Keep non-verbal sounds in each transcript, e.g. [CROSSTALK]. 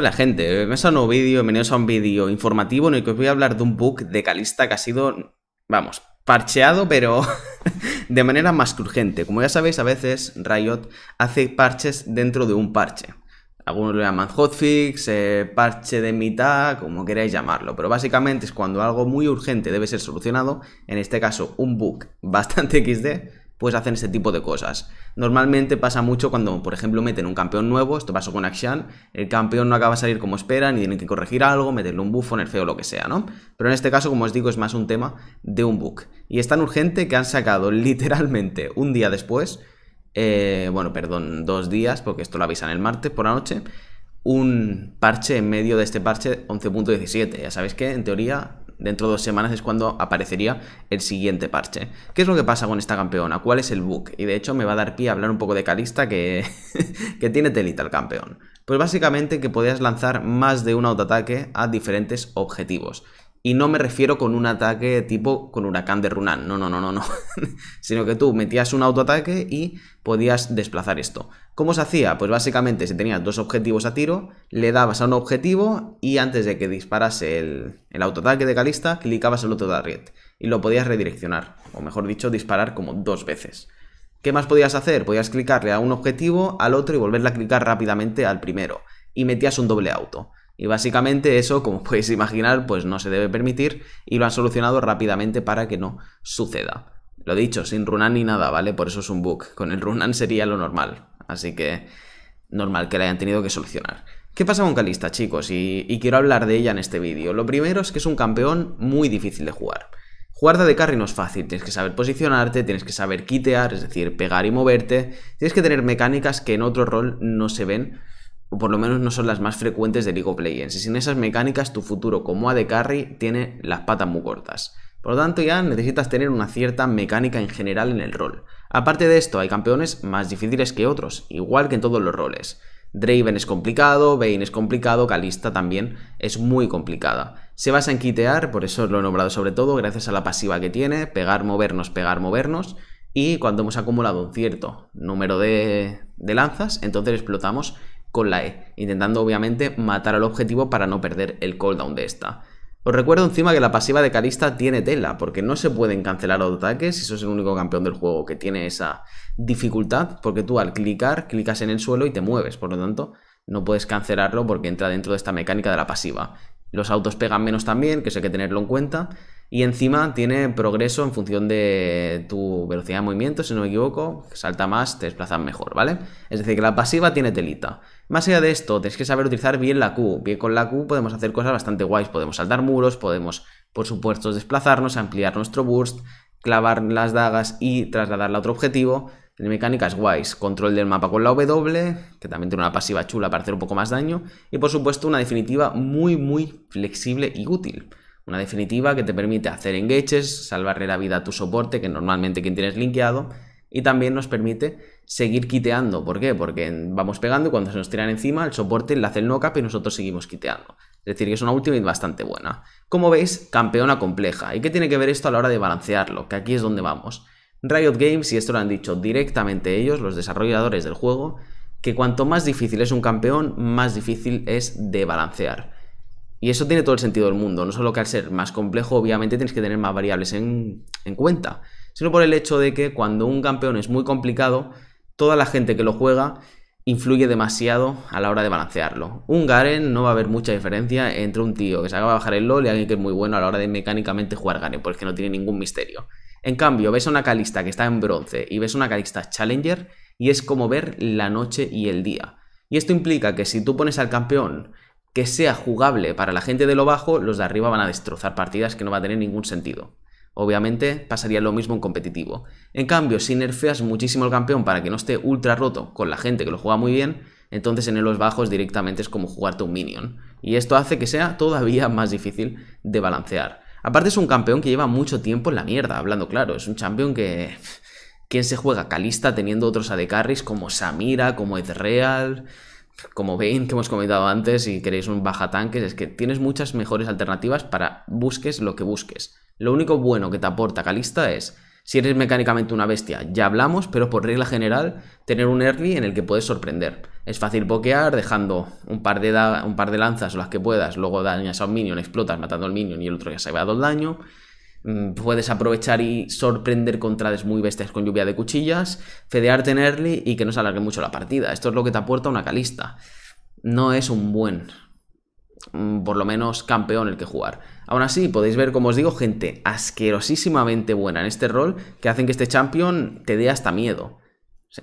Hola gente. bienvenidos eh, a un vídeo, bienvenidos a un vídeo informativo en el que os voy a hablar de un bug de Calista que ha sido, vamos, parcheado, pero [LAUGHS] de manera más urgente. Como ya sabéis, a veces Riot hace parches dentro de un parche. Algunos lo llaman hotfix, eh, parche de mitad, como queráis llamarlo. Pero básicamente es cuando algo muy urgente debe ser solucionado, en este caso un bug bastante [LAUGHS] XD, pues hacen este tipo de cosas. Normalmente pasa mucho cuando, por ejemplo, meten un campeón nuevo, esto pasó con Axian el campeón no acaba de salir como esperan y tienen que corregir algo, meterle un buff, nerfeo, lo que sea, ¿no? Pero en este caso, como os digo, es más un tema de un bug. Y es tan urgente que han sacado [LAUGHS] literalmente un día después, eh, bueno, perdón, dos días, porque esto lo avisan el martes por la noche, un parche en medio de este parche 11.17. Ya sabéis que en teoría Dentro de dos semanas es cuando aparecería el siguiente parche. ¿Qué es lo que pasa con esta campeona? ¿Cuál es el bug? Y de hecho me va a dar pie a hablar un poco de Calista que, [LAUGHS] que tiene telita el campeón. Pues básicamente que podías lanzar más de un autoataque a diferentes objetivos. Y no me refiero con un ataque tipo con huracán de Runan, no, no, no, no, no. [LAUGHS] Sino que tú metías un autoataque y podías desplazar esto. ¿Cómo se hacía? Pues básicamente si tenías dos objetivos a tiro, le dabas a un objetivo y antes de que disparase el, el autoataque de Calista, clicabas el otro target y lo podías redireccionar, o mejor dicho, disparar como dos veces. ¿Qué más podías hacer? Podías clicarle a un objetivo, al otro y volverle a clicar rápidamente al primero. Y metías un doble auto. Y básicamente eso, como [LAUGHS] podéis imaginar, pues no se debe permitir y lo han solucionado rápidamente para que no suceda. Lo dicho, sin runan ni nada, ¿vale? Por eso es un bug. Con el runan sería lo normal. Así que normal que la hayan tenido que solucionar. ¿Qué pasa con Calista, chicos? Y, quiero hablar de ella en este vídeo. Lo primero es que es un campeón muy difícil de jugar. Jugar de carry no es fácil, tienes que saber posicionarte, tienes que saber quitear, es decir, pegar y moverte, tienes que tener mecánicas que en otro rol no se ven o por lo menos no son las más frecuentes de League of Legends. Y sin esas mecánicas, tu futuro como AD Carry tiene las patas muy cortas. Por lo tanto, ya necesitas tener una cierta mecánica en general en el rol. Aparte de esto, hay campeones más difíciles que otros, igual que en todos los roles. Draven es complicado, Vayne es complicado, Kalista también es muy complicada. Se basa en quitear, por eso lo he nombrado sobre todo, gracias a la pasiva que tiene, pegar, movernos, pegar, movernos. Y cuando hemos acumulado un cierto número de lanzas, entonces explotamos con la E, intentando obviamente matar al objetivo para no perder el cooldown de esta. Os recuerdo encima que la pasiva de Calista tiene tela, porque no se pueden cancelar los ataques, eso es el único campeón del juego que tiene esa dificultad, porque tú al clicar, clicas en el suelo y te mueves, por lo tanto no puedes cancelarlo porque entra dentro de esta mecánica de la pasiva. Los autos pegan menos también, que eso hay que tenerlo en cuenta, y encima tiene progreso en función de tu velocidad de movimiento, si no me equivoco, salta más, te desplazan mejor, ¿vale? Es decir, que la pasiva tiene telita. Más allá de esto, tienes que saber utilizar bien la Q. Bien con la Q podemos hacer cosas bastante guays. Podemos saltar muros, podemos, por supuesto, desplazarnos, ampliar nuestro burst, clavar las dagas y trasladarla a otro objetivo. Tiene mecánicas guays. Control del mapa con la W, que también tiene una pasiva chula para hacer un poco más daño. Y por supuesto, una definitiva muy, muy flexible y útil. Una definitiva que te permite hacer engages, salvarle la vida a tu soporte, que normalmente quien tienes linkeado y también nos permite seguir quiteando. ¿Por qué? Porque vamos pegando y cuando se nos tiran encima el soporte le hace el knock y nosotros seguimos quiteando. Es decir, que es una ultimate bastante buena. Como veis, campeona compleja. ¿Y qué tiene que ver esto a la hora de balancearlo? Que aquí es donde vamos. Riot Games, y esto lo han dicho directamente ellos, los desarrolladores del juego, que cuanto más difícil es un campeón, más difícil es de balancear. Y eso tiene todo el sentido del mundo, no solo que al ser más complejo, obviamente tienes que tener más variables en, en cuenta sino por el hecho de que cuando un campeón es muy complicado, toda la gente que lo juega influye demasiado a la hora de balancearlo. Un Garen no va a haber mucha diferencia entre un tío que se acaba de bajar el LOL y alguien que es muy bueno a la hora de mecánicamente jugar Garen, porque no tiene ningún misterio. En cambio, ves a una calista que está en bronce y ves una calista challenger y es como ver la noche y el día. Y esto implica que si tú pones al campeón que sea jugable para la gente de lo bajo, los de arriba van a destrozar partidas que no va a tener ningún sentido. Obviamente pasaría lo mismo en competitivo. En cambio, si nerfeas muchísimo al campeón para que no esté ultra roto con la gente que lo juega muy bien, entonces en los bajos directamente es como jugarte un minion. Y esto hace que sea todavía [LAUGHS] más difícil de balancear. Aparte es un campeón que lleva mucho tiempo en la mierda, hablando claro, es un campeón que... ¿Quién se juega Calista teniendo otros AD carries como Samira, como Ezreal, como Vayne que hemos comentado antes, y queréis un baja tanques? Es que tienes muchas mejores alternativas para busques lo que busques. Lo único bueno que te aporta Calista es, si eres mecánicamente una bestia, ya hablamos, pero por regla general, tener un early en el que puedes sorprender. Es fácil pokear dejando un par de, un par de lanzas o las que puedas, luego dañas a un minion, explotas matando al minion y el otro ya se va dado el daño. Mm, puedes aprovechar y sorprender contrades muy bestias con lluvia de cuchillas, fedearte en early y que no se alargue mucho la partida. Esto es lo que te aporta una calista. No es un buen Mm, por lo menos campeón el que jugar. Aún así, podéis ver, como os digo, gente asquerosísimamente buena en este rol que hacen que este champion te dé hasta miedo.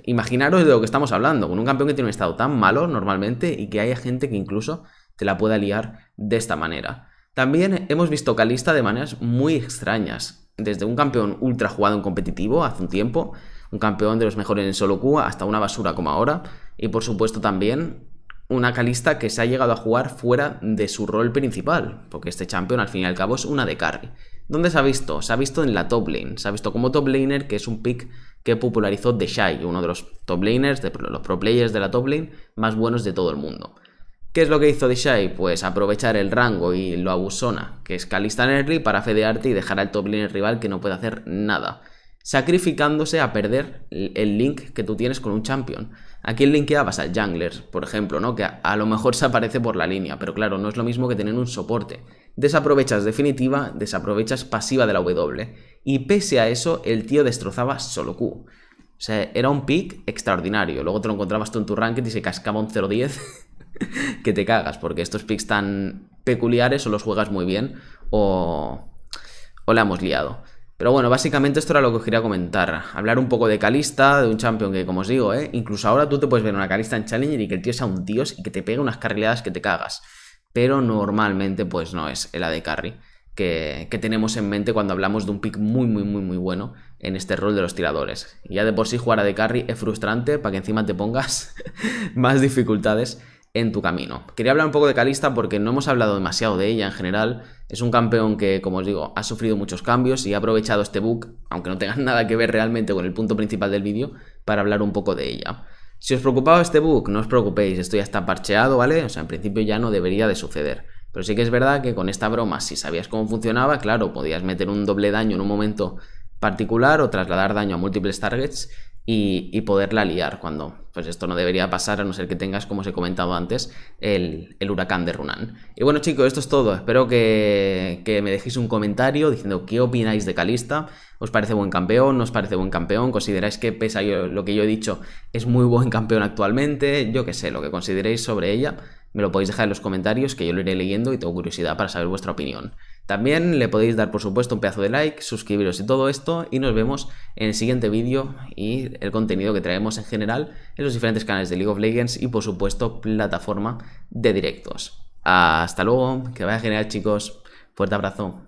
imaginaros de lo que estamos hablando, con un campeón que tiene un estado tan malo normalmente y que haya gente que incluso te la pueda liar de esta manera. También hemos visto Calista de maneras muy extrañas, desde un campeón ultra jugado en competitivo hace un tiempo, un campeón de los mejores en solo Q hasta una basura como ahora, y por supuesto también una Calista que se ha llegado a jugar fuera de su rol principal, porque este champion al fin y al cabo es una de carry. ¿Dónde se ha visto? Se ha visto en la top lane, se ha visto como top laner, que es un pick que popularizó Deshai, uno de los top laners, de los pro players de la top lane más buenos de todo el mundo. ¿Qué es lo que hizo Deshai? Pues aprovechar el rango y lo abusona, que es Calista en para fedearte y dejar al top laner rival que no puede hacer nada, sacrificándose a perder el link que tú tienes con un champion. Aquí el link vas jungler, por ejemplo, ¿no? Que a, lo mejor se aparece por la línea, pero claro, no es lo mismo que tener un soporte. Desaprovechas definitiva, desaprovechas pasiva de la W. Y pese a eso, el tío destrozaba solo Q. O sea, era un pick extraordinario. Luego te lo encontrabas tú en tu ranking y se cascaba un 0-10 [LAUGHS] que te cagas, porque estos picks tan peculiares o los juegas muy bien o, o la hemos liado. Pero bueno, básicamente esto era lo que os quería comentar. Hablar un poco de Calista, de un champion que, como os digo, ¿eh? incluso ahora tú te puedes ver una Calista en Challenger y que el tío sea un tío y que te pegue unas carrileadas que te cagas. Pero normalmente, pues no es el de carry que, tenemos en mente cuando hablamos de un pick muy, muy, muy, muy bueno en este rol de los tiradores. Y ya de por sí jugar a de carry es frustrante para que encima te pongas [LAUGHS] más dificultades en tu camino. Quería hablar un poco de Calista porque no hemos hablado demasiado de ella en general. Es un campeón que, como os digo, ha sufrido muchos cambios y ha aprovechado este bug, aunque no tenga [LAUGHS] nada que ver realmente con el punto principal del vídeo, para hablar un poco de ella. Si os preocupaba este bug, no os preocupéis, esto ya está parcheado, ¿vale? O sea, en principio ya no debería de suceder. Pero sí que es verdad que con esta broma, si sabías cómo funcionaba, claro, podías meter un doble daño en un momento particular o trasladar daño a múltiples targets y, poderla liar cuando, pues esto no debería pasar a no ser que tengas, como os he comentado antes, el, huracán de Runan. Y bueno chicos, esto es todo. Espero que, que, me dejéis un comentario diciendo qué opináis de Calista. ¿Os parece buen campeón? ¿No os parece buen campeón? ¿Consideráis que, pese a lo que yo he dicho, es muy buen campeón actualmente? Yo qué sé, lo que consideréis sobre ella me lo podéis dejar en los comentarios que yo lo iré leyendo y tengo curiosidad para saber vuestra opinión. También le podéis dar por supuesto un pedazo de like, suscribiros y todo esto y nos vemos en el siguiente vídeo y el contenido que traemos en general en los diferentes canales de League of Legends y por supuesto plataforma de directos. Hasta luego, que vaya genial chicos, fuerte abrazo.